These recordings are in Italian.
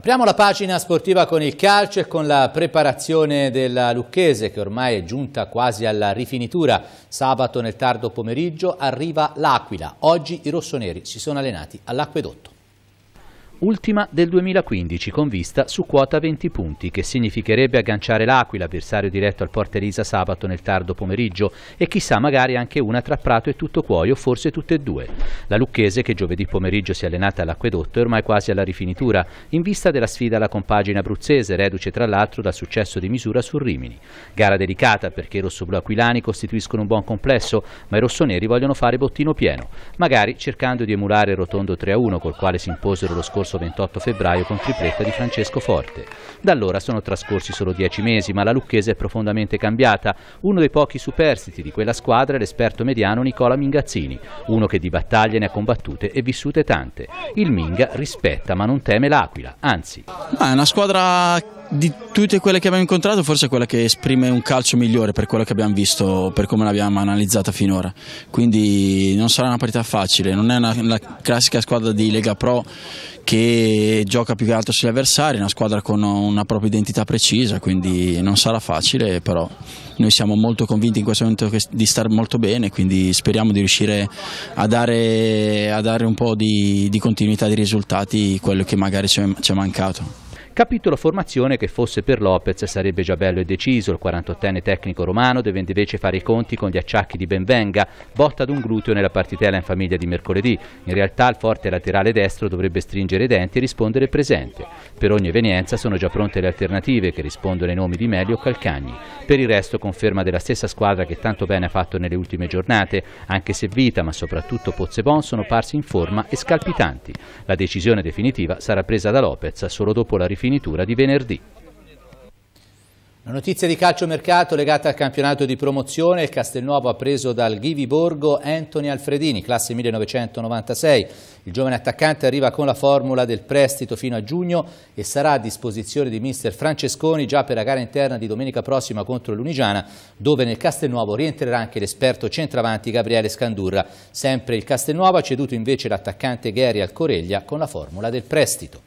Apriamo la pagina sportiva con il calcio e con la preparazione della Lucchese che ormai è giunta quasi alla rifinitura. Sabato nel tardo pomeriggio arriva l'Aquila. Oggi i rossoneri si sono allenati all'acquedotto ultima del 2015 con vista su quota 20 punti, che significherebbe agganciare l'Aquila, avversario diretto al Porta Elisa sabato nel tardo pomeriggio, e chissà magari anche una tra Prato e Tutto Cuoio, forse tutte e due. La Lucchese, che giovedì pomeriggio si è allenata all'acquedotto, è ormai quasi alla rifinitura, in vista della sfida alla compagine abruzzese, reduce tra l'altro dal successo di misura su Rimini. Gara delicata perché i rossoblu aquilani costituiscono un buon complesso, ma i rossoneri vogliono fare bottino pieno, magari cercando di emulare il rotondo 3-1 col quale si imposero lo scorso scorso 28 febbraio con tripletta di Francesco Forte. Da allora sono trascorsi solo dieci mesi, ma la lucchese è profondamente cambiata. Uno dei pochi superstiti di quella squadra è l'esperto mediano Nicola Mingazzini, uno che di battaglie ne ha combattute e vissute tante. Il Minga rispetta ma non teme l'Aquila, anzi. Ma è una squadra di tutte quelle che abbiamo incontrato, forse è quella che esprime un calcio migliore per quello che abbiamo visto, per come l'abbiamo analizzata finora. Quindi non sarà una partita facile, non è una, una classica squadra di Lega Pro che gioca più che altro sugli avversari, è una squadra con una propria identità precisa, quindi non sarà facile, però noi siamo molto convinti in questo momento di star molto bene, quindi speriamo di riuscire a dare, a dare un po' di, di continuità di risultati, quello che magari ci è mancato. Capitolo formazione che fosse per Lopez sarebbe già bello e deciso, il 48enne tecnico romano deve invece fare i conti con gli acciacchi di Benvenga, botta ad un gluteo nella partitella in famiglia di mercoledì. In realtà il forte laterale destro dovrebbe stringere i denti e rispondere presente. Per ogni evenienza sono già pronte le alternative che rispondono ai nomi di Melio Calcagni. Per il resto conferma della stessa squadra che tanto bene ha fatto nelle ultime giornate, anche se Vita ma soprattutto Pozzebon sono parsi in forma e scalpitanti. La decisione definitiva sarà presa da Lopez solo dopo la rifinitura finitura di venerdì. La notizia di calciomercato legata al campionato di promozione, il Castelnuovo ha preso dal Ghivi Borgo Anthony Alfredini, classe 1996. Il giovane attaccante arriva con la formula del prestito fino a giugno e sarà a disposizione di mister Francesconi già per la gara interna di domenica prossima contro l'Unigiana, dove nel Castelnuovo rientrerà anche l'esperto centravanti Gabriele Scandurra. Sempre il Castelnuovo ha ceduto invece l'attaccante Gheri al Coreglia con la formula del prestito.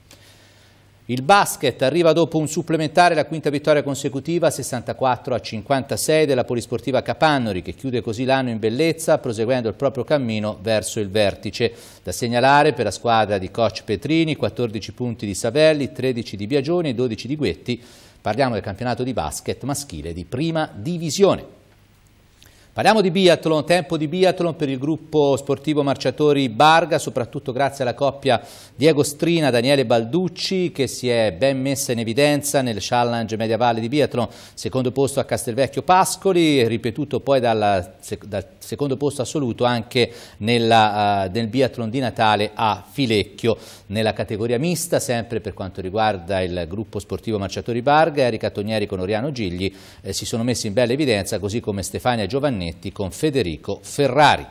Il basket arriva dopo un supplementare la quinta vittoria consecutiva 64 a 56 della Polisportiva Capannori che chiude così l'anno in bellezza proseguendo il proprio cammino verso il vertice. Da segnalare per la squadra di coach Petrini 14 punti di Savelli, 13 di Biagioni e 12 di Guetti. Parliamo del campionato di basket maschile di prima divisione. Parliamo di biathlon, tempo di biathlon per il gruppo sportivo marciatori Barga, soprattutto grazie alla coppia Diego Strina, Daniele Balducci che si è ben messa in evidenza nel challenge medievale di biathlon, secondo posto a Castelvecchio Pascoli, ripetuto poi dalla, dal secondo posto assoluto anche nella, uh, nel biathlon di Natale a Filecchio. Nella categoria mista, sempre per quanto riguarda il gruppo sportivo marciatori Barga, Erika Togneri con Oriano Gigli eh, si sono messi in bella evidenza, così come Stefania Giovanni Giacometti con Federico Ferrari.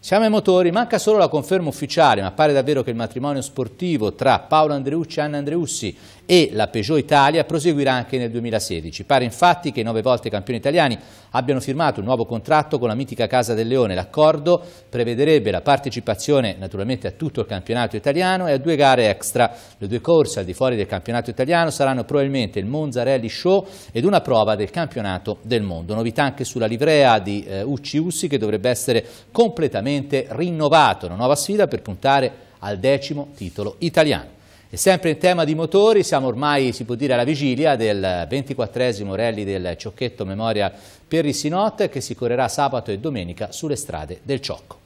Siamo ai motori, manca solo la conferma ufficiale, ma pare davvero che il matrimonio sportivo tra Paolo Andreucci e Anna Andreussi e la Peugeot Italia proseguirà anche nel 2016. Pare infatti che i nove volte campioni italiani abbiano firmato un nuovo contratto con la mitica Casa del Leone. L'accordo prevederebbe la partecipazione naturalmente a tutto il campionato italiano e a due gare extra. Le due corse al di fuori del campionato italiano saranno probabilmente il Monza Rally Show ed una prova del campionato del mondo. Novità anche sulla livrea di eh, Ucci Ussi che dovrebbe essere completamente rinnovato. Una nuova sfida per puntare al decimo titolo italiano. E sempre in tema di motori, siamo ormai, si può dire, alla vigilia del 24esimo rally del Ciocchetto Memoria Pierri Sinot che si correrà sabato e domenica sulle strade del Ciocco.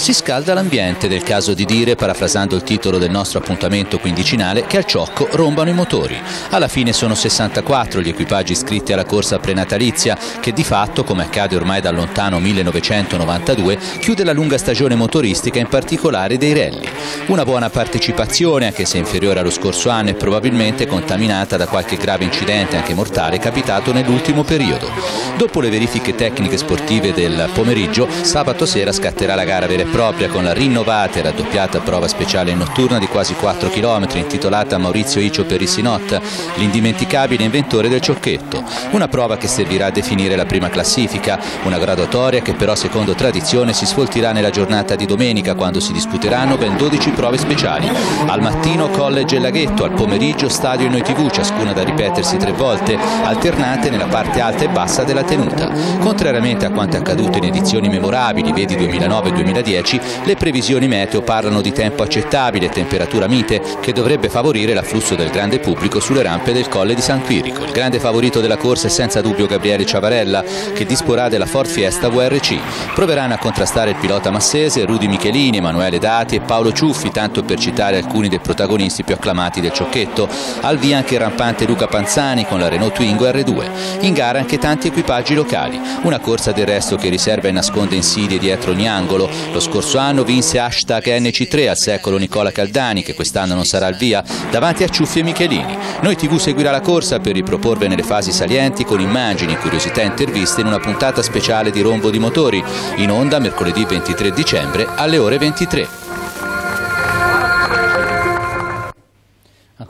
Si scalda l'ambiente del caso di dire, parafrasando il titolo del nostro appuntamento quindicinale, che al ciocco rombano i motori. Alla fine sono 64 gli equipaggi iscritti alla corsa prenatalizia che di fatto, come accade ormai da lontano 1992, chiude la lunga stagione motoristica in particolare dei rally. Una buona partecipazione, anche se inferiore allo scorso anno e probabilmente contaminata da qualche grave incidente, anche mortale, capitato nell'ultimo periodo. Dopo le verifiche tecniche sportive del pomeriggio, sabato sera scatterà la gara vera e propria con la rinnovata e raddoppiata prova speciale notturna di quasi 4 km intitolata Maurizio Icio Perissinotta, l'indimenticabile inventore del ciocchetto. Una prova che servirà a definire la prima classifica, una graduatoria che però secondo tradizione si svoltirà nella giornata di domenica quando si disputeranno ben 12 prove speciali. Al mattino college e laghetto, al pomeriggio stadio e noi tv, ciascuna da ripetersi tre volte, alternate nella parte alta e bassa della tenuta. Contrariamente a quanto accaduto in edizioni memorabili, vedi 2009-2010, 2010 le previsioni meteo parlano di tempo accettabile e temperatura mite che dovrebbe favorire l'afflusso del grande pubblico sulle rampe del Colle di San Quirico. Il grande favorito della corsa è senza dubbio Gabriele Ciavarella che disporrà della Ford Fiesta VRC. Proveranno a contrastare il pilota massese Rudi Michelini, Emanuele Dati e Paolo Ciuffi, tanto per citare alcuni dei protagonisti più acclamati del ciocchetto. Al via anche il rampante Luca Panzani con la Renault Twingo R2. In gara anche tanti equipaggi locali. Una corsa del resto che riserva e nasconde insidie dietro ogni angolo. Lo lo scorso anno vinse hashtag NC3 al secolo Nicola Caldani, che quest'anno non sarà al via, davanti a Ciuffi e Michelini. Noi TV seguirà la corsa per riproporve nelle fasi salienti con immagini, curiosità e interviste in una puntata speciale di Rombo di Motori, in onda mercoledì 23 dicembre alle ore 23.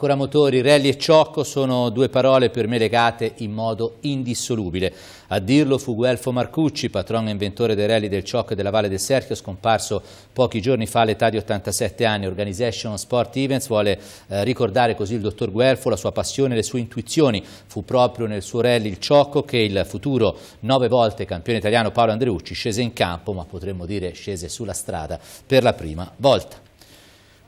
Ancora motori, rally e ciocco sono due parole per me legate in modo indissolubile. A dirlo fu Guelfo Marcucci, patrono e inventore dei rally del ciocco e della Valle del Serchio, scomparso pochi giorni fa all'età di 87 anni. Organization Sport Events vuole eh, ricordare così il dottor Guelfo, la sua passione e le sue intuizioni. Fu proprio nel suo rally il ciocco che il futuro nove volte campione italiano Paolo Andreucci scese in campo, ma potremmo dire scese sulla strada per la prima volta.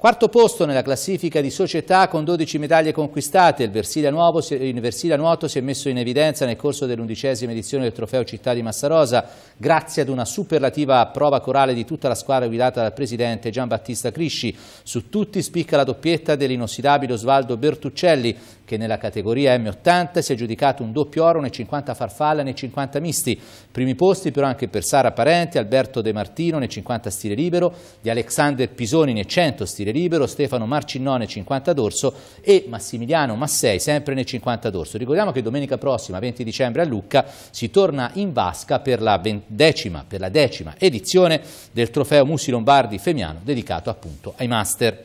Quarto posto nella classifica di società con 12 medaglie conquistate, il Versilia, Nuovo, il Versilia Nuoto si è messo in evidenza nel corso dell'undicesima edizione del trofeo Città di Massarosa grazie ad una superlativa prova corale di tutta la squadra guidata dal presidente Giambattista Crisci. Su tutti spicca la doppietta dell'inossidabile Osvaldo Bertuccelli che nella categoria M80 si è giudicato un doppio oro nei 50 farfalla nei 50 misti. Primi posti però anche per Sara Parenti, Alberto De Martino nei 50 stile libero, di Alexander Pisoni nei 100 stile libero, Stefano Marcinone 50 d'orso e Massimiliano Massei sempre nel 50 d'orso. Ricordiamo che domenica prossima, 20 dicembre a Lucca, si torna in vasca per la, decima, per la decima edizione del trofeo Musi Lombardi Femiano dedicato appunto ai master.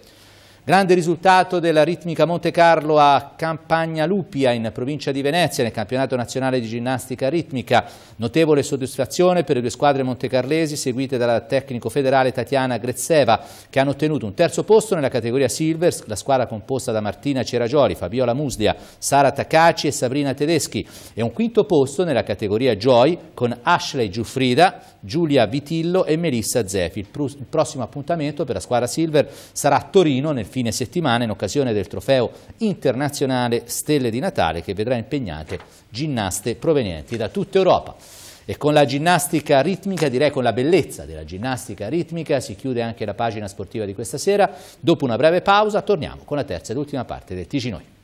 Grande risultato della ritmica Monte Carlo a Campagna Lupia in provincia di Venezia nel campionato nazionale di ginnastica ritmica. Notevole soddisfazione per le due squadre montecarlesi seguite dalla tecnico federale Tatiana Grezzeva che hanno ottenuto un terzo posto nella categoria Silvers, la squadra composta da Martina Ceragioli, Fabiola Muslia, Sara Takaci e Sabrina Tedeschi e un quinto posto nella categoria Joy con Ashley Giuffrida, Giulia Vitillo e Melissa Zefi. Il prossimo appuntamento per la squadra Silver sarà a Torino nel fine settimana in occasione del trofeo internazionale Stelle di Natale che vedrà impegnate ginnaste provenienti da tutta Europa. E con la ginnastica ritmica, direi con la bellezza della ginnastica ritmica, si chiude anche la pagina sportiva di questa sera. Dopo una breve pausa torniamo con la terza ed ultima parte del TG Noi.